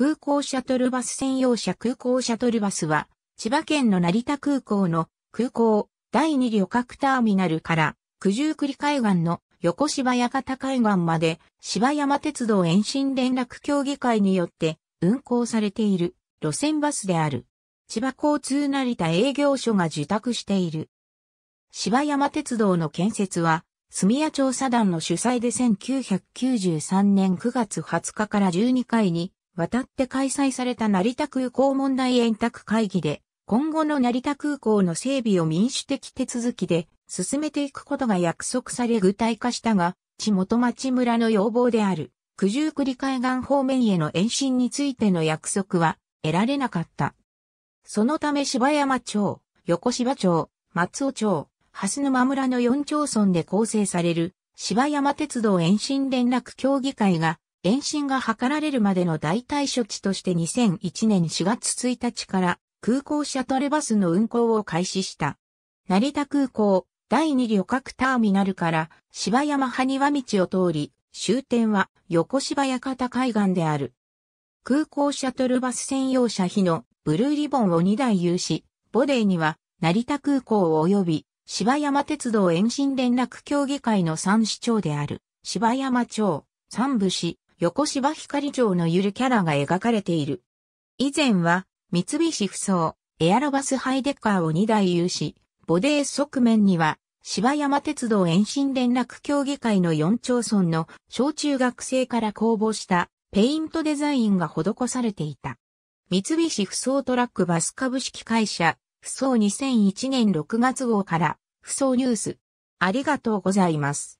空港シャトルバス専用車空港シャトルバスは、千葉県の成田空港の空港第2旅客ターミナルから九十九里海岸の横芝屋形海岸まで芝山鉄道延伸連絡協議会によって運行されている路線バスである。千葉交通成田営業所が受託している。芝山鉄道の建設は、住屋調査団の主催で1993年9月20日から12回に渡って開催された成田空港問題円卓会議で、今後の成田空港の整備を民主的手続きで進めていくことが約束され具体化したが、地元町村の要望である、九十九里海岸方面への延伸についての約束は得られなかった。そのため芝山町、横芝町、松尾町、蓮沼村の4町村で構成される芝山鉄道延伸連絡協議会が延伸が図られるまでの代替処置として2001年4月1日から空港シャトルバスの運行を開始した。成田空港第2旅客ターミナルから芝山羽庭道を通り、終点は横芝館海岸である。空港シャトルバス専用車費のブルーリボンを2台有し、ボデーには成田空港及び芝山鉄道延伸連絡協議会の三市長である芝山町、三部市、横芝光町のゆるキャラが描かれている。以前は、三菱不走、エアロバスハイデッカーを2台有し、ボデー側面には、芝山鉄道延伸連絡協議会の4町村の小中学生から公募したペイントデザインが施されていた。三菱不走トラックバス株式会社、不走2001年6月号から、不走ニュース。ありがとうございます。